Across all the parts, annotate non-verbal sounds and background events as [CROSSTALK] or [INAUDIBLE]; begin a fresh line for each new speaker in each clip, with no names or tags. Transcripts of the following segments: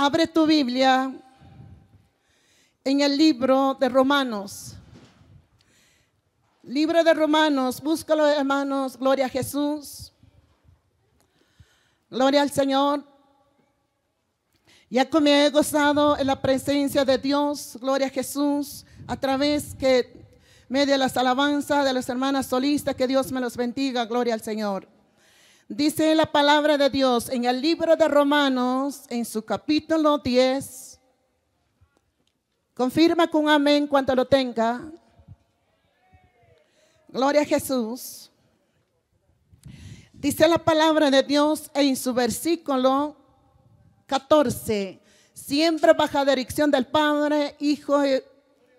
Abre tu Biblia en el libro de Romanos. Libro de Romanos, búscalo hermanos, gloria a Jesús. Gloria al Señor. Ya que he gozado en la presencia de Dios, gloria a Jesús, a través que media las alabanzas de las hermanas solistas, que Dios me los bendiga, gloria al Señor. Dice la palabra de Dios en el libro de Romanos, en su capítulo 10. Confirma con amén cuando lo tenga. Gloria a Jesús. Dice la palabra de Dios en su versículo 14. Siempre bajo dirección del Padre, Hijo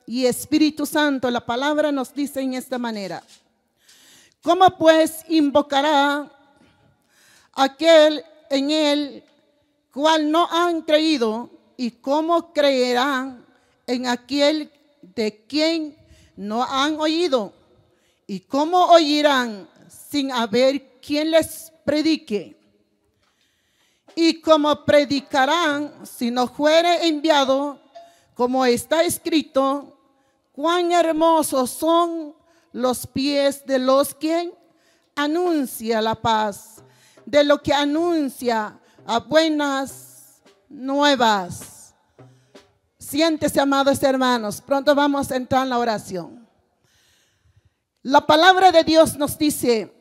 y Espíritu Santo. La palabra nos dice en esta manera. ¿Cómo pues invocará aquel en el cual no han creído y cómo creerán en aquel de quien no han oído y cómo oirán sin haber quien les predique. Y cómo predicarán si no fuere enviado, como está escrito, cuán hermosos son los pies de los quien anuncia la paz de lo que anuncia a buenas nuevas. Siéntese, amados hermanos, pronto vamos a entrar en la oración. La palabra de Dios nos dice,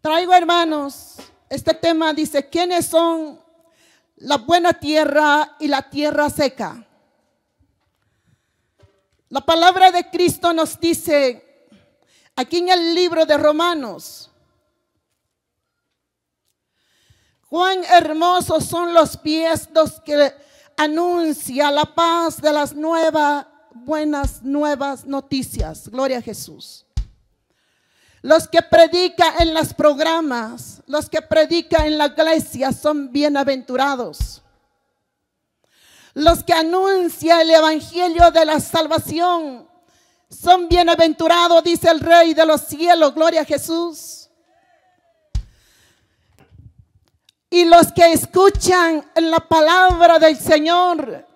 traigo hermanos, este tema dice, ¿quiénes son la buena tierra y la tierra seca? La palabra de Cristo nos dice, aquí en el libro de Romanos, Cuán hermosos son los pies los que anuncia la paz de las nuevas, buenas, nuevas noticias. Gloria a Jesús. Los que predica en los programas, los que predica en la iglesia son bienaventurados. Los que anuncian el evangelio de la salvación son bienaventurados, dice el Rey de los cielos. Gloria a Jesús. Y los que escuchan la palabra del Señor.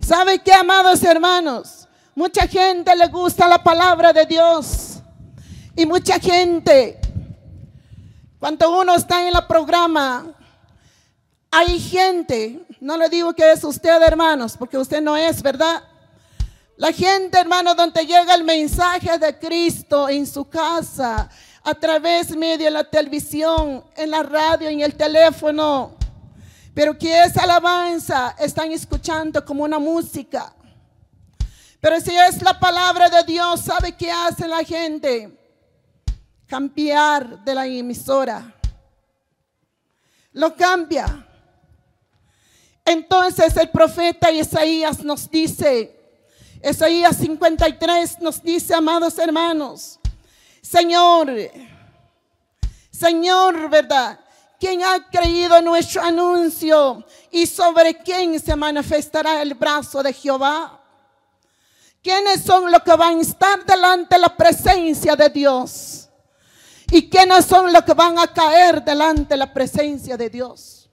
¿Sabe qué, amados hermanos? Mucha gente le gusta la palabra de Dios. Y mucha gente, cuando uno está en la programa, hay gente, no le digo que es usted, hermanos, porque usted no es, ¿verdad? La gente, hermano, donde llega el mensaje de Cristo en su casa, a través media de la televisión, en la radio, en el teléfono. Pero que esa alabanza están escuchando como una música. Pero si es la palabra de Dios, ¿sabe qué hace la gente? Cambiar de la emisora. Lo cambia. Entonces el profeta Isaías nos dice, Isaías 53 nos dice, amados hermanos, Señor, Señor, ¿verdad? ¿Quién ha creído en nuestro anuncio? ¿Y sobre quién se manifestará el brazo de Jehová? ¿Quiénes son los que van a estar delante de la presencia de Dios? ¿Y quiénes son los que van a caer delante de la presencia de Dios?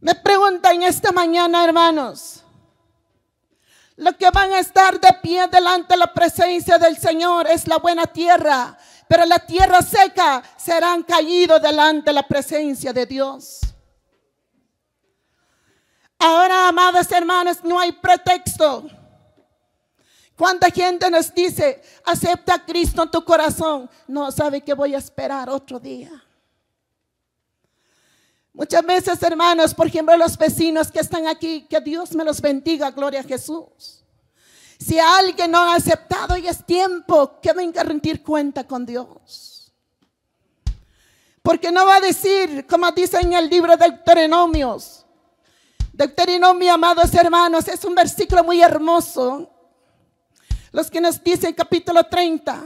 Me preguntan esta mañana, hermanos, lo que van a estar de pie delante de la presencia del Señor es la buena tierra, pero la tierra seca serán caídos delante de la presencia de Dios. Ahora, amados hermanos, no hay pretexto. ¿Cuánta gente nos dice, acepta a Cristo en tu corazón? No sabe que voy a esperar otro día. Muchas veces, hermanos, por ejemplo, los vecinos que están aquí, que Dios me los bendiga, gloria a Jesús. Si alguien no ha aceptado y es tiempo que venga a rendir cuenta con Dios. Porque no va a decir, como dice en el libro de Deuteronomios. Deuteronomio, amados hermanos, es un versículo muy hermoso. Los que nos dicen capítulo 30.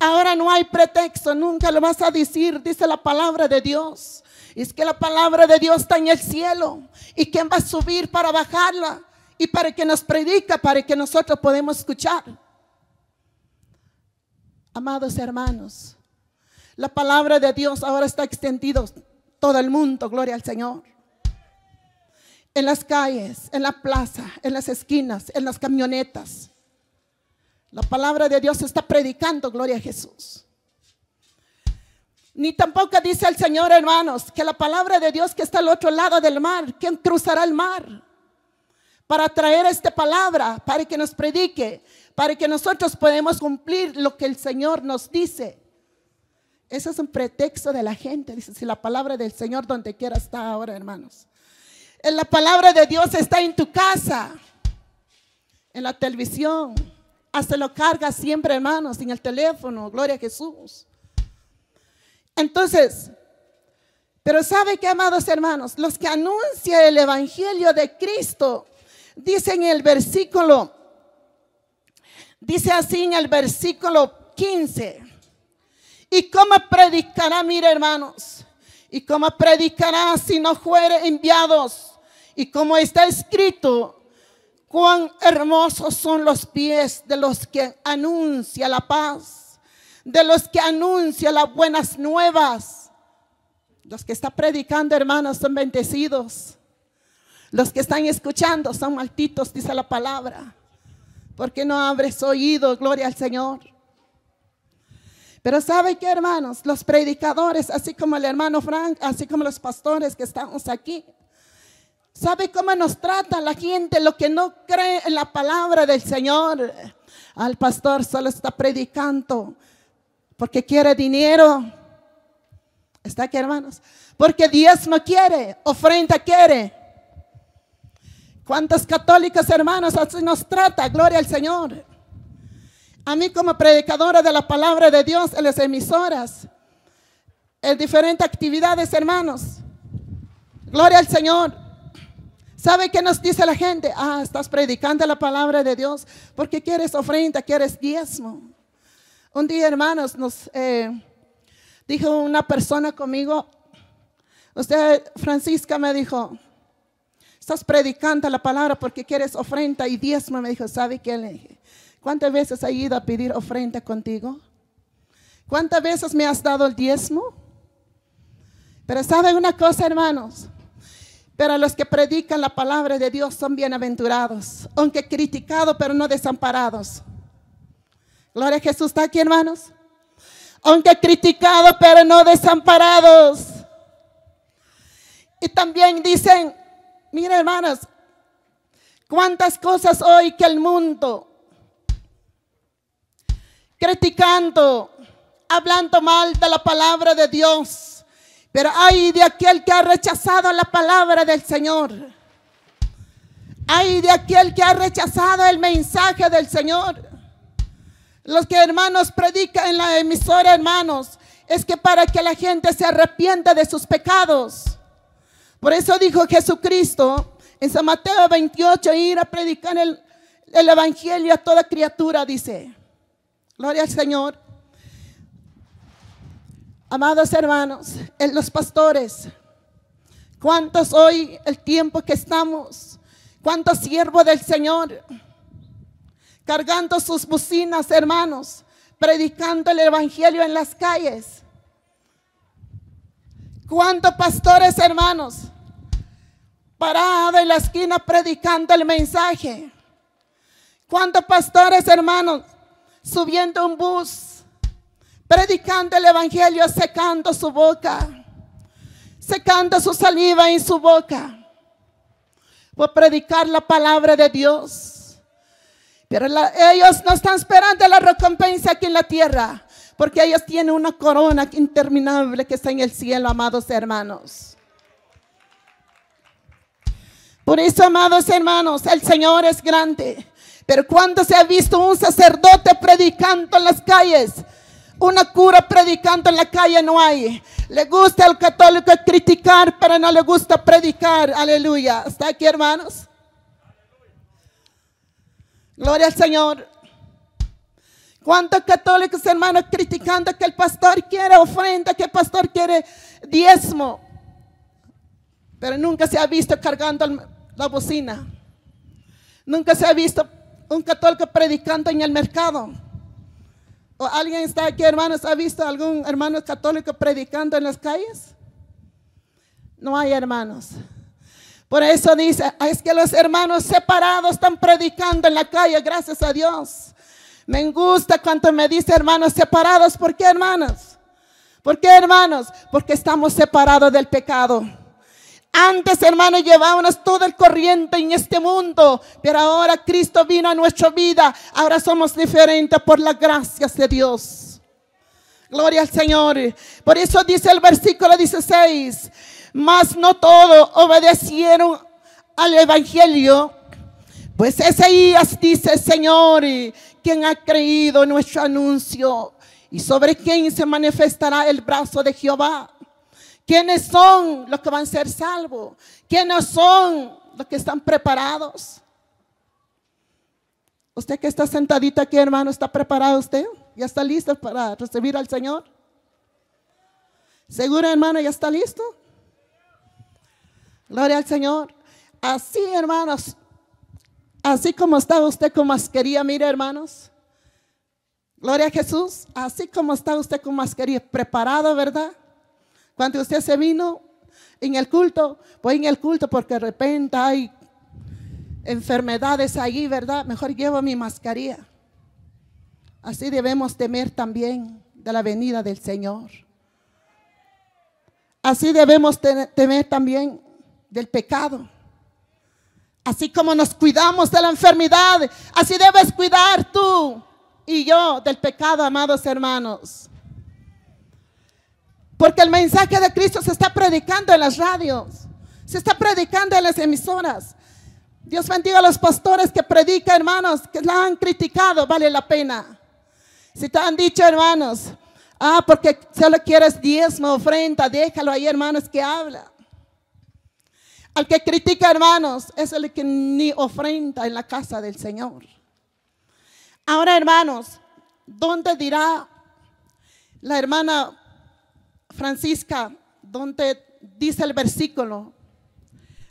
Ahora no hay pretexto, nunca lo vas a decir, dice la palabra de Dios. Es que la palabra de Dios está en el cielo. ¿Y quién va a subir para bajarla? y para que nos predica, para que nosotros podamos escuchar. Amados hermanos, la palabra de Dios ahora está extendida todo el mundo, gloria al Señor. En las calles, en la plaza, en las esquinas, en las camionetas. La palabra de Dios está predicando, gloria a Jesús. Ni tampoco dice el Señor, hermanos, que la palabra de Dios que está al otro lado del mar, que cruzará el mar? para traer esta palabra, para que nos predique, para que nosotros podamos cumplir lo que el Señor nos dice. Ese es un pretexto de la gente, dice, si la palabra del Señor donde quiera está ahora, hermanos. la palabra de Dios está en tu casa, en la televisión, hasta lo cargas siempre, hermanos, en el teléfono, gloria a Jesús. Entonces, pero sabe que, amados hermanos, los que anuncian el Evangelio de Cristo dice en el versículo, dice así en el versículo 15. ¿Y cómo predicará, mire hermanos? ¿Y cómo predicará si no fuere enviados? Y como está escrito, cuán hermosos son los pies de los que anuncia la paz, de los que anuncia las buenas nuevas. Los que está predicando, hermanos, son bendecidos. Los que están escuchando son malditos, dice la palabra. Porque no abres oído, gloria al Señor. Pero ¿sabe qué, hermanos? Los predicadores, así como el hermano Frank, así como los pastores que estamos aquí, ¿sabe cómo nos trata la gente, lo que no cree en la palabra del Señor? Al pastor solo está predicando porque quiere dinero. ¿Está aquí, hermanos? Porque Dios no quiere, ofrenda quiere. ¿Cuántas católicas hermanos, así nos trata? Gloria al Señor. A mí como predicadora de la palabra de Dios en las emisoras, en diferentes actividades, hermanos. Gloria al Señor. ¿Sabe qué nos dice la gente? Ah, estás predicando la palabra de Dios porque quieres ofrenda, quieres diezmo. Un día, hermanos, nos eh, dijo una persona conmigo, usted, Francisca, me dijo, estás predicando la palabra porque quieres ofrenda y diezmo. Me dijo, ¿sabe qué? Le dije, ¿cuántas veces he ido a pedir ofrenda contigo? ¿Cuántas veces me has dado el diezmo? Pero ¿saben una cosa, hermanos? Pero los que predican la palabra de Dios son bienaventurados, aunque criticados, pero no desamparados. Gloria a Jesús, ¿está aquí, hermanos? Aunque criticados, pero no desamparados. Y también dicen, Mira, hermanas, cuántas cosas hoy que el mundo, criticando, hablando mal de la palabra de Dios, pero hay de aquel que ha rechazado la palabra del Señor. Hay de aquel que ha rechazado el mensaje del Señor. Los que hermanos predican en la emisora, hermanos, es que para que la gente se arrepienta de sus pecados. Por eso dijo Jesucristo en San Mateo 28, ir a predicar el, Evangelio a toda criatura, dice. Gloria al Señor. Amados hermanos, en los pastores, ¿cuántos hoy el tiempo que estamos? ¿Cuántos siervos del Señor? Cargando sus bocinas, hermanos, predicando el Evangelio en las calles. ¿Cuántos pastores, hermanos? parado en la esquina predicando el mensaje. Cuando pastores, hermanos, subiendo un bus, predicando el evangelio, secando su boca, secando su saliva en su boca, por predicar la palabra de Dios. Pero ellos no están esperando la recompensa aquí en la tierra, porque ellos tienen una corona interminable que está en el cielo, amados hermanos. Por eso, amados hermanos, el Señor es grande. Pero cuando se ha visto un sacerdote predicando en las calles, una cura predicando en la calle no hay. Le gusta al católico criticar, pero no le gusta predicar. Aleluya. ¿Está aquí, hermanos? Gloria al Señor. ¿Cuántos católicos, hermanos, criticando que el pastor quiere ofrenda, que el pastor quiere diezmo? Pero nunca se ha visto cargando al la bocina. Nunca se ha visto un católico predicando en el mercado. ¿O alguien está aquí, hermanos? ¿Ha visto algún hermano católico predicando en las calles? No hay hermanos. Por eso dice, es que los hermanos separados están predicando en la calle, gracias a Dios. Me gusta cuando me dice hermanos separados. ¿Por qué hermanos? ¿Por qué hermanos? Porque estamos separados del pecado. Antes, hermanos, llevábamos todo el corriente en este mundo, pero ahora Cristo vino a nuestra vida. Ahora somos diferentes por las gracias de Dios. Gloria al Señor. Por eso dice el versículo 16, mas no todos obedecieron al Evangelio, pues eseías dice, Señor, quien ha creído en nuestro anuncio y sobre quién se manifestará el brazo de Jehová ¿Quiénes son los que van a ser salvos? ¿Quiénes son los que están preparados? Usted que está sentadito aquí, hermano, ¿está preparado usted? ¿Ya está listo para recibir al Señor? ¿Seguro, hermano, ya está listo? Gloria al Señor. Así, hermanos, así como estaba usted con masquería mire, hermanos. Gloria a Jesús, así como está usted con mascarilla, preparado, ¿verdad? Cuando usted se vino en el culto, pues en el culto porque de repente hay enfermedades allí, ¿verdad? Mejor llevo mi mascarilla. Así debemos temer también de la venida del Señor. Así debemos temer también del pecado. Así como nos cuidamos de la enfermedad, así debes cuidar tú y yo del pecado, amados hermanos. Porque el mensaje de Cristo se está predicando en las radios, se está predicando en las emisoras. Dios bendiga a los pastores que predican, hermanos, que la han criticado, vale la pena. Si te han dicho, hermanos, ah, porque solo quieres diezmo, ofrenda, déjalo ahí, hermanos, que habla. Al que critica, hermanos, es el que ni ofrenda en la casa del Señor. Ahora, hermanos, ¿dónde dirá la hermana Francisca, donde dice el versículo,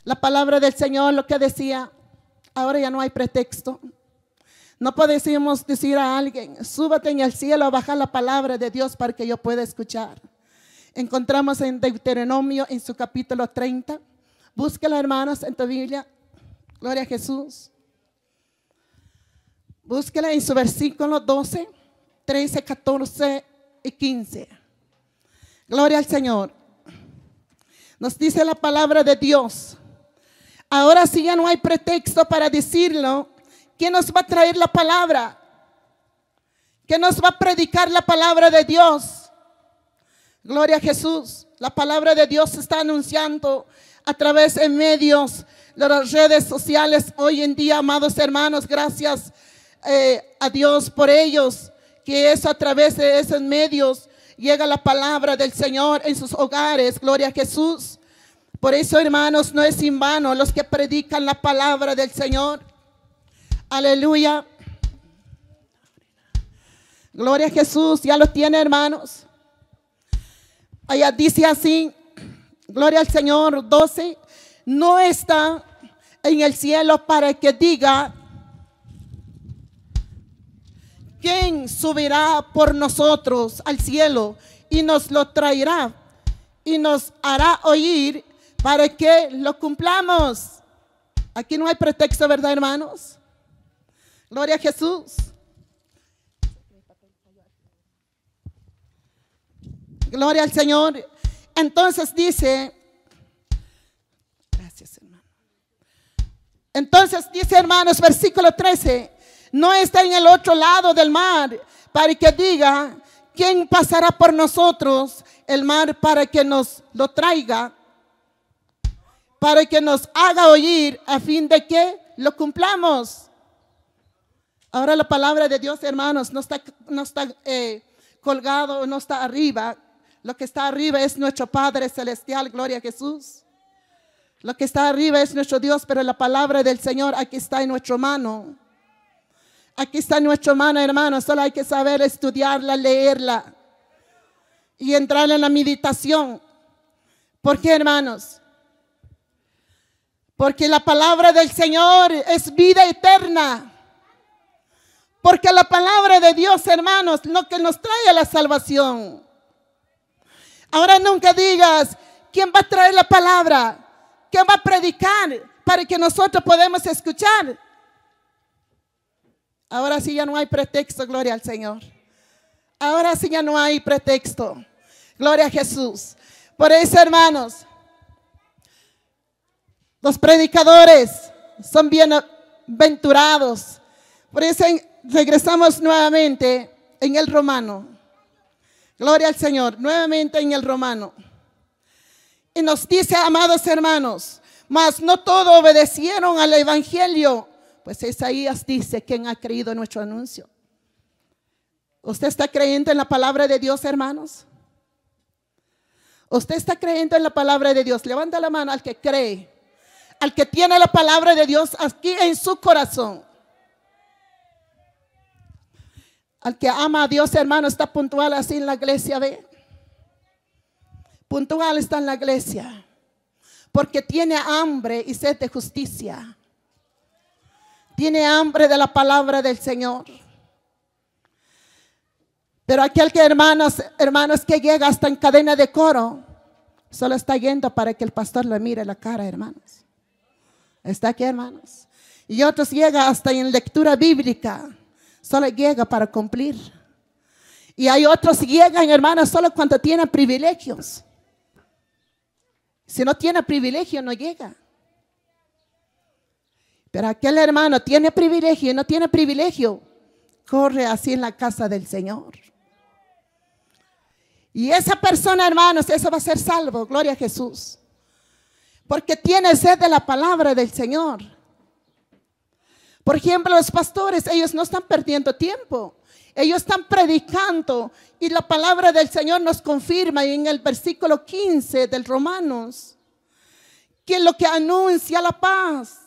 la palabra del Señor, lo que decía, ahora ya no hay pretexto. No podemos decir a alguien, súbate en el cielo a bajar la palabra de Dios para que yo pueda escuchar. Encontramos en Deuteronomio, en su capítulo 30. Búsquela hermanos, en tu Biblia. Gloria a Jesús. Búsquela en su versículo 12, 13, 14 y 15. Gloria al Señor. Nos dice la palabra de Dios. Ahora sí ya no hay pretexto para decirlo. ¿Quién nos va a traer la palabra? ¿Quién nos va a predicar la palabra de Dios? Gloria a Jesús. La palabra de Dios se está anunciando a través de medios, de las redes sociales hoy en día, amados hermanos. Gracias eh, a Dios por ellos, que es a través de esos medios llega la palabra del Señor en sus hogares. Gloria a Jesús. Por eso, hermanos, no es en vano los que predican la palabra del Señor. Aleluya. Gloria a Jesús. Ya lo tiene, hermanos. Allá dice así, gloria al Señor 12, no está en el cielo para que diga, ¿Quién subirá por nosotros al cielo y nos lo traerá y nos hará oír para que lo cumplamos? Aquí no hay pretexto, ¿verdad, hermanos? Gloria a Jesús. Gloria al Señor. Entonces dice, gracias hermano. Entonces dice hermanos, versículo 13, no está en el otro lado del mar para que diga, ¿quién pasará por nosotros el mar para que nos lo traiga? Para que nos haga oír a fin de que lo cumplamos. Ahora la palabra de Dios, hermanos, no está, eh, colgado, no está arriba. Lo que está arriba es nuestro Padre Celestial, gloria a Jesús. Lo que está arriba es nuestro Dios, pero la palabra del Señor aquí está en nuestra mano. Aquí está nuestro mano, hermano. Solo hay que saber estudiarla, leerla y entrar en la meditación. ¿Por qué, hermanos? Porque la palabra del Señor es vida eterna. Porque la palabra de Dios, hermanos, lo que nos trae la salvación. Ahora nunca digas, ¿quién va a traer la palabra? ¿Quién va a predicar para que nosotros podamos escuchar? Ahora sí ya no hay pretexto, gloria al Señor. Ahora sí ya no hay pretexto. Gloria a Jesús. Por eso, hermanos, los predicadores son bienaventurados. Por eso regresamos nuevamente en el romano. Gloria al Señor. Nuevamente en el romano. Y nos dice, amados hermanos, mas no todos obedecieron al Evangelio. Pues Isaías dice, ¿quién ha creído en nuestro anuncio? ¿Usted está creyendo en la palabra de Dios, hermanos? ¿Usted está creyendo en la palabra de Dios? Levanta la mano al que cree, al que tiene la palabra de Dios aquí en su corazón. Al que ama a Dios, hermano, está puntual así en la iglesia, ¿ve? Puntual está en la iglesia. Porque tiene hambre y sed de justicia tiene hambre de la palabra del Señor. Pero aquel que hermanos, hermanos que llega hasta en cadena de coro, solo está yendo para que el pastor le mire la cara, hermanos. Está aquí, hermanos. Y otros llega hasta en lectura bíblica, solo llega para cumplir. Y hay otros que llegan, hermanos, solo cuando tienen privilegios. Si no tiene privilegio, no llega. Pero aquel hermano tiene privilegio y no tiene privilegio. Corre así en la casa del Señor. Y esa persona, hermanos, eso va a ser salvo. Gloria a Jesús. Porque tiene sed de la palabra del Señor. Por ejemplo, los pastores, ellos no están perdiendo tiempo. Ellos están predicando y la palabra del Señor nos confirma en el versículo 15 del Romanos que lo que anuncia la paz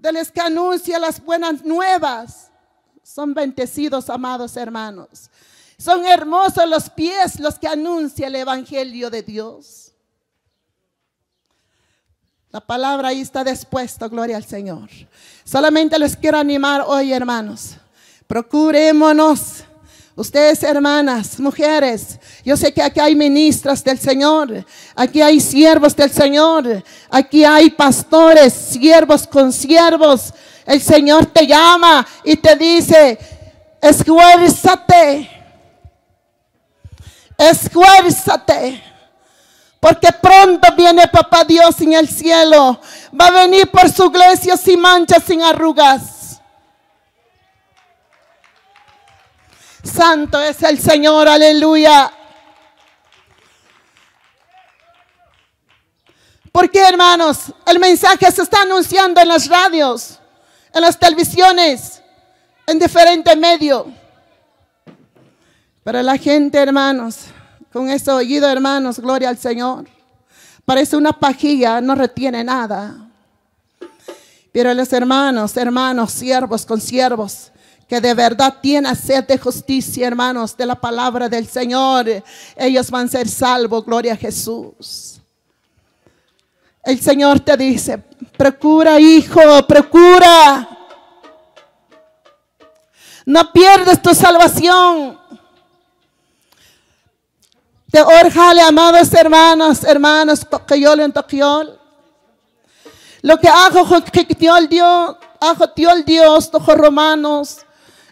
de los que anuncia las buenas nuevas. Son bendecidos, amados hermanos. Son hermosos los pies los que anuncia el Evangelio de Dios. La palabra ahí está dispuesta, gloria al Señor. Solamente les quiero animar hoy, hermanos. Procurémonos Ustedes, hermanas, mujeres, yo sé que aquí hay ministras del Señor, aquí hay siervos del Señor, aquí hay pastores, siervos, con siervos. El Señor te llama y te dice, esfuérzate, esfuérzate. Porque pronto viene Papá Dios en el cielo. Va a venir por su iglesia sin manchas, sin arrugas. Santo es el Señor, aleluya. Porque hermanos? El mensaje se está anunciando en las radios, en las televisiones, en diferentes medios. Pero la gente, hermanos, con ese oído, hermanos, gloria al Señor. Parece una pajilla, no retiene nada. Pero los hermanos, hermanos, siervos, siervos, que de verdad tiene sed de justicia, hermanos, de la palabra del Señor, ellos van a ser salvos, gloria a Jesús. El Señor te dice, procura hijo, procura. No pierdes tu salvación. Te orjale, amados hermanos, hermanos, yo en toquiol. Lo que hago, el Dios, hago Dios, tojo romanos.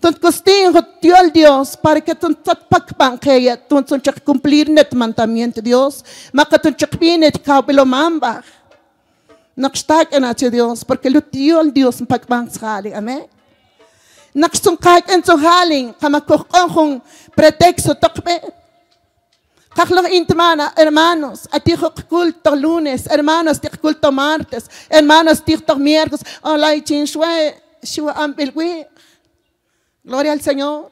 Tant gustin dio al Dios para que tan tat pak banqueya tun tan chak cumplir net mandamiento Dios, ma que tan chak binet kabelo mamba. Nakstak en ache Dios, porque lo tío al Dios pak banqueya, amén. Nakstun kai en so haling, kama kohkong pretexto tokme. Kaklo intmana, hermanos, a ti culto lunes, hermanos, ti culto martes, hermanos, ti culto miércoles, olay chinshwe, shwa ambilwi. Gloria al Señor.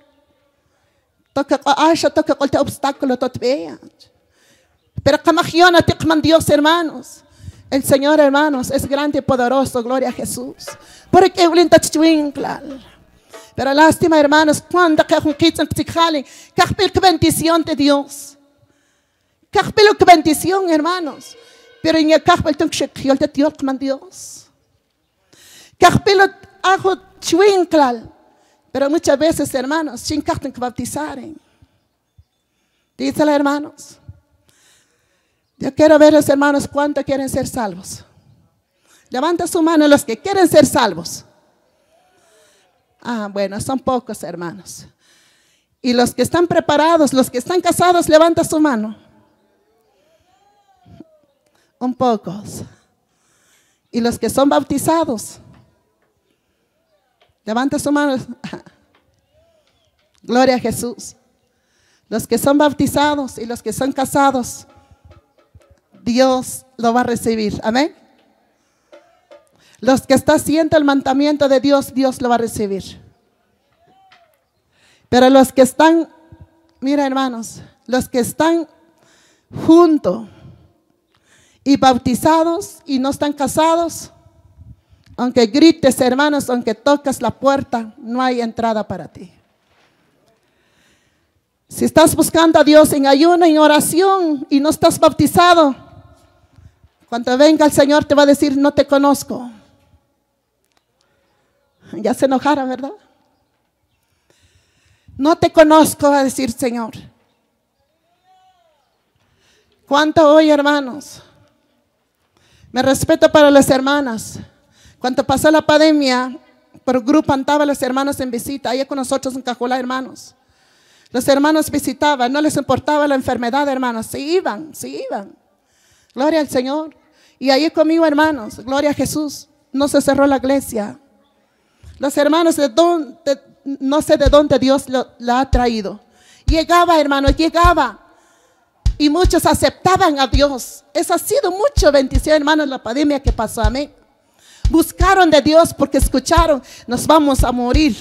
Tocca a Acha, toca ah, ah, a cualquier obstáculo, todo vea. Eh, Pero acá majiona, ticman Dios, hermanos. El Señor, hermanos, es grande y poderoso. Gloria a Jesús. Porque Eulin tachuinclal. Pero lástima, hermanos, cuando acá junkitan psicali, ¿qué es bendición de Dios? ¿Qué es bendición, hermanos? Pero en el campo el tachuinclal, ¿qué es la bendición de Dios? ¿Qué es la bendición Dios? ¿Qué es la bendición pero muchas veces, hermanos, sin cartan que bautizaren. Díselo, hermanos. Yo quiero ver los hermanos cuánto quieren ser salvos. Levanta su mano los que quieren ser salvos. Ah, bueno, son pocos, hermanos. Y los que están preparados, los que están casados, levanta su mano. Un pocos. Y los que son bautizados. Levanta su mano. [LAUGHS] Gloria a Jesús. Los que son bautizados y los que son casados, Dios lo va a recibir. Amén. Los que están haciendo el mandamiento de Dios, Dios lo va a recibir. Pero los que están, mira hermanos, los que están juntos y bautizados y no están casados, aunque grites, hermanos, aunque tocas la puerta, no hay entrada para ti. Si estás buscando a Dios en ayuno, en oración y no estás bautizado, cuando venga el Señor te va a decir, no te conozco. Ya se enojaron, ¿verdad? No te conozco, va a decir Señor. ¿Cuánto hoy, hermanos? Me respeto para las hermanas. Cuando pasó la pandemia, por grupo andaban los hermanos en visita, ahí con nosotros en Cajula, hermanos. Los hermanos visitaban, no les importaba la enfermedad, hermanos, se iban, se iban. Gloria al Señor. Y ahí conmigo, hermanos, gloria a Jesús, no se cerró la iglesia. Los hermanos, de no sé de dónde Dios la ha traído. Llegaba, hermanos, llegaba. Y muchos aceptaban a Dios. Esa ha sido mucho bendición, hermanos, la pandemia que pasó. Amén buscaron de Dios porque escucharon, nos vamos a morir.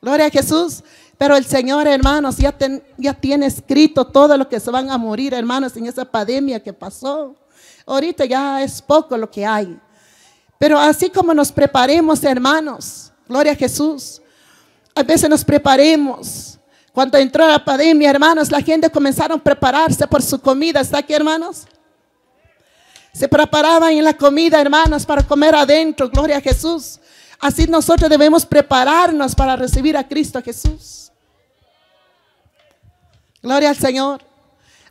Gloria a Jesús. Pero el Señor, hermanos, ya, ya tiene escrito todo lo que se van a morir, hermanos, en esa pandemia que pasó. Ahorita ya es poco lo que hay. Pero así como nos preparemos, hermanos, gloria a Jesús. A veces nos preparemos. Cuando entró la pandemia, hermanos, la gente comenzaron a prepararse por su comida. ¿Está aquí, hermanos? Se preparaban en la comida, hermanos, para comer adentro. Gloria a Jesús. Así nosotros debemos prepararnos para recibir a Cristo Jesús. Gloria al Señor.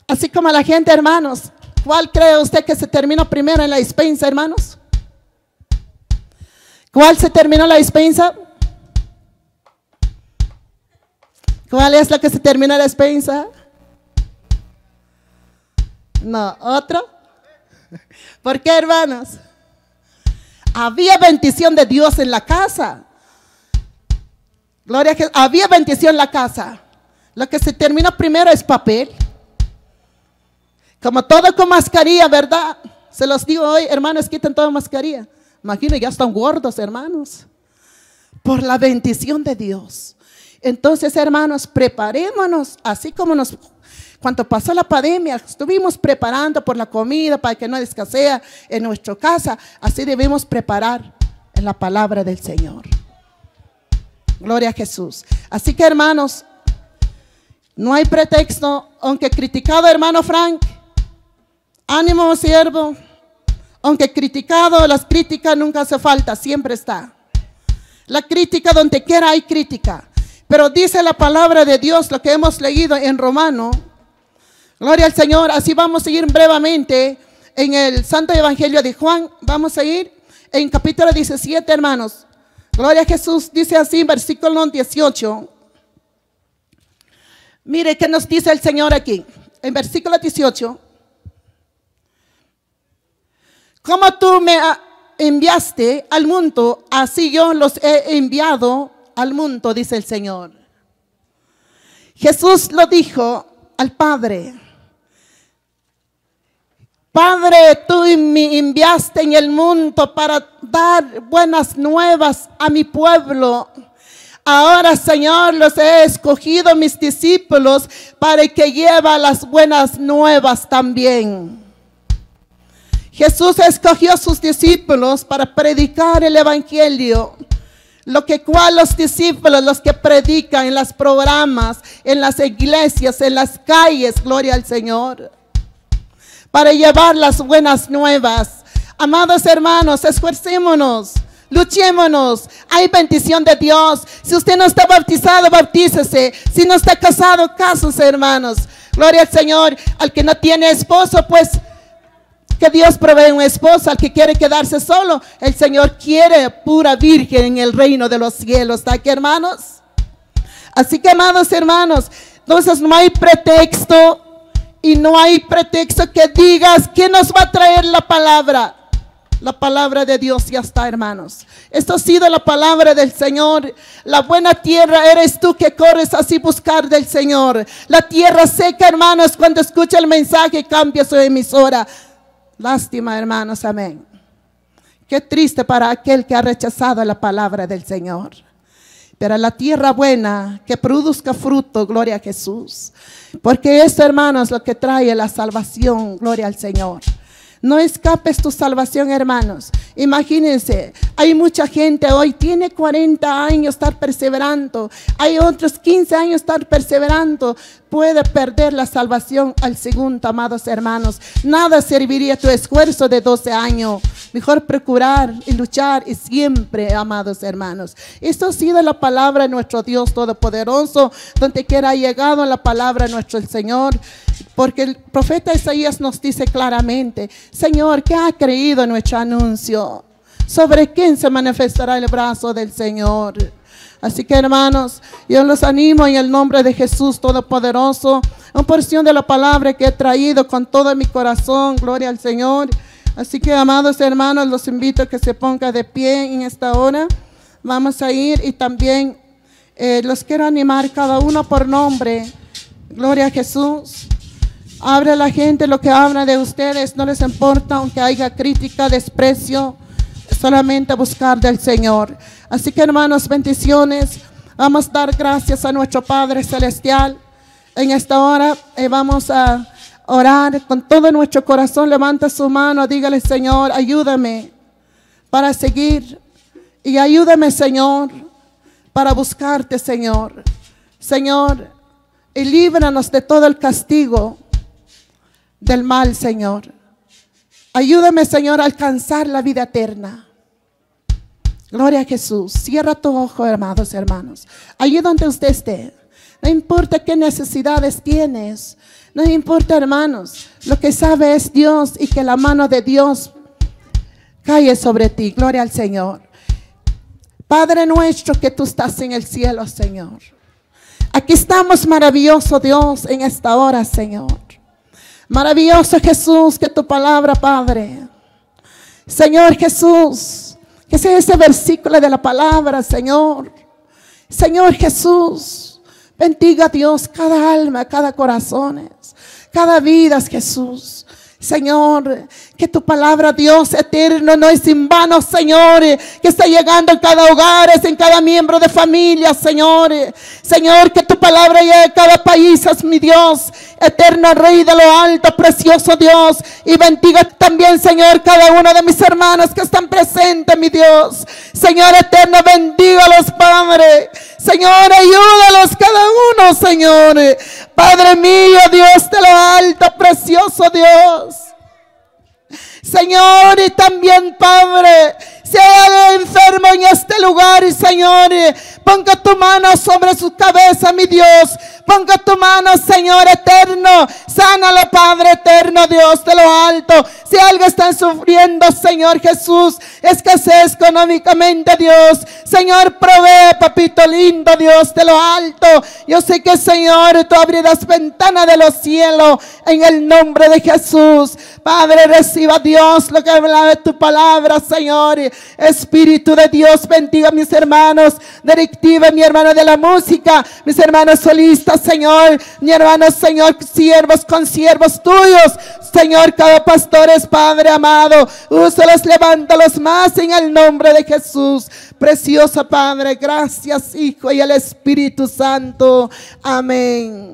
Así como la gente, hermanos, ¿cuál cree usted que se terminó primero en la dispensa, hermanos? ¿Cuál se terminó la dispensa? ¿Cuál es la que se termina la dispensa? No, ¿Otra? ¿Por qué, hermanos? Había bendición de Dios en la casa. Gloria a Jesús. Había bendición en la casa. Lo que se termina primero es papel. Como todo con mascarilla, ¿verdad? Se los digo hoy, hermanos, quiten toda mascarilla. Imagino, ya están gordos, hermanos. Por la bendición de Dios. Entonces, hermanos, preparémonos, así como nos cuando pasó la pandemia, estuvimos preparando por la comida para que no escasea en nuestra casa. Así debemos preparar en la palabra del Señor. Gloria a Jesús. Así que hermanos, no hay pretexto, aunque criticado hermano Frank, ánimo siervo, aunque criticado, las críticas nunca hace falta, siempre está. La crítica donde quiera hay crítica. Pero dice la palabra de Dios, lo que hemos leído en Romano Gloria al Señor. Así vamos a ir brevemente en el Santo Evangelio de Juan. Vamos a ir en capítulo 17, hermanos. Gloria a Jesús. Dice así, en versículo 18. Mire qué nos dice el Señor aquí. En versículo 18. Como tú me enviaste al mundo, así yo los he enviado al mundo, dice el Señor. Jesús lo dijo al Padre. Padre, tú me enviaste en el mundo para dar buenas nuevas a mi pueblo. Ahora, Señor, los he escogido mis discípulos para que lleven las buenas nuevas también. Jesús escogió a sus discípulos para predicar el Evangelio. Lo que cual los discípulos, los que predican en los programas, en las iglesias, en las calles, gloria al Señor para llevar las buenas nuevas. Amados hermanos, esfuercémonos, Luchémonos. Hay bendición de Dios. Si usted no está bautizado, bautícese. Si no está casado, casos, hermanos. Gloria al Señor. Al que no tiene esposo, pues que Dios provee un esposo. Al que quiere quedarse solo, el Señor quiere pura virgen en el reino de los cielos. ¿Está aquí, hermanos? Así que, amados hermanos, entonces no hay pretexto y no hay pretexto que digas, que nos va a traer la palabra? La palabra de Dios ya está, hermanos. Esto ha sido la palabra del Señor. La buena tierra eres tú que corres así buscar del Señor. La tierra seca, hermanos, cuando escucha el mensaje cambia su emisora. Lástima, hermanos, amén. Qué triste para aquel que ha rechazado la palabra del Señor a la tierra buena que produzca fruto, gloria a Jesús. Porque esto, hermanos, es lo que trae la salvación, gloria al Señor. No escapes tu salvación, hermanos. Imagínense, hay mucha gente hoy, tiene 40 años estar perseverando. Hay otros 15 años estar perseverando. Puede perder la salvación al segundo, amados hermanos. Nada serviría tu esfuerzo de 12 años. Mejor procurar y luchar y siempre, amados hermanos. Esto ha sido la palabra de nuestro Dios Todopoderoso, donde quiera ha llegado la palabra nuestro Señor. Porque el profeta Isaías nos dice claramente, Señor, ¿qué ha creído en nuestro anuncio? ¿Sobre quién se manifestará el brazo del Señor? Así que hermanos, yo los animo en el nombre de Jesús Todopoderoso, una porción de la palabra que he traído con todo mi corazón, gloria al Señor. Así que amados hermanos, los invito a que se pongan de pie en esta hora. Vamos a ir y también eh, los quiero animar cada uno por nombre. Gloria a Jesús a la gente lo que habla de ustedes, no les importa aunque haya crítica, desprecio, solamente buscar del Señor. Así que hermanos, bendiciones. Vamos a dar gracias a nuestro Padre Celestial. En esta hora eh, vamos a orar con todo nuestro corazón. Levanta su mano, dígale Señor, ayúdame para seguir. Y ayúdame Señor para buscarte Señor. Señor, y líbranos de todo el castigo del mal, Señor. Ayúdame, Señor, a alcanzar la vida eterna. Gloria a Jesús. Cierra tu ojo, hermanos, hermanos. Allí donde usted esté. No importa qué necesidades tienes. No importa, hermanos. Lo que sabe es Dios y que la mano de Dios cae sobre ti. Gloria al Señor. Padre nuestro que tú estás en el cielo, Señor. Aquí estamos, maravilloso Dios, en esta hora, Señor. Maravilloso Jesús, que tu palabra, Padre. Señor Jesús, que sea ese versículo de la palabra, Señor. Señor Jesús, bendiga a Dios cada alma, cada corazón, cada vida, Jesús. Señor, que tu palabra, Dios eterno, no es en vano, Señor, que está llegando en cada hogar, en cada miembro de familia, Señor. Señor, que tu palabra llegue a cada país, es mi Dios, eterno Rey de lo alto, precioso Dios. Y bendiga también, Señor, cada uno de mis hermanos que están presentes, mi Dios. Señor eterno, bendiga a los padres. Señor, ayúdalos cada uno, Señor. Padre mío, Dios de lo alto, precioso Dios. Señor, y también Padre, hay algo enfermo en este lugar, Señor. Ponga tu mano sobre su cabeza, mi Dios. Ponga tu mano, Señor eterno. Sánalo, Padre eterno, Dios de lo alto. Si algo están sufriendo, Señor Jesús, escasez económicamente, Dios. Señor, provee, papito lindo, Dios de lo alto. Yo sé que, Señor, tú abrirás ventanas de los cielos en el nombre de Jesús. Padre, reciba Dios lo que habla de tu palabra, Señor. Espíritu de Dios, bendiga a mis hermanos, directiva, mi hermano de la música, mis hermanos solistas, Señor, mi hermano, Señor, siervos, consiervos tuyos, Señor, cada pastor es Padre amado, úsalos, levántalos más en el nombre de Jesús. Preciosa Padre, gracias Hijo y el Espíritu Santo. Amén.